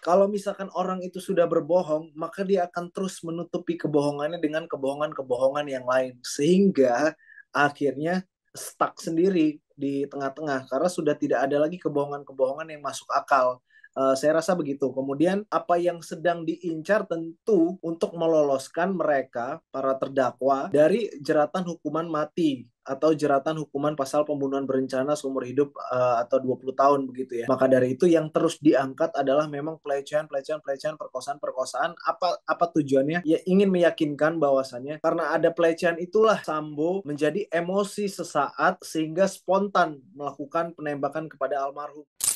kalau misalkan orang itu sudah berbohong, maka dia akan terus menutupi kebohongannya dengan kebohongan-kebohongan yang lain, sehingga akhirnya stuck sendiri di tengah-tengah karena sudah tidak ada lagi kebohongan-kebohongan yang masuk akal. Eh, saya rasa begitu. Kemudian apa yang sedang diincar tentu untuk meloloskan mereka para terdakwa dari jeratan hukuman mati atau jeratan hukuman pasal pembunuhan berencana seumur hidup uh, atau 20 tahun begitu ya. Maka dari itu yang terus diangkat adalah memang pelecehan, pelecehan, pelecehan, perkosaan, perkosaan. Apa apa tujuannya? Ya ingin meyakinkan bahwasannya karena ada pelecehan itulah Sambo menjadi emosi sesaat sehingga spontan melakukan penembakan kepada almarhum.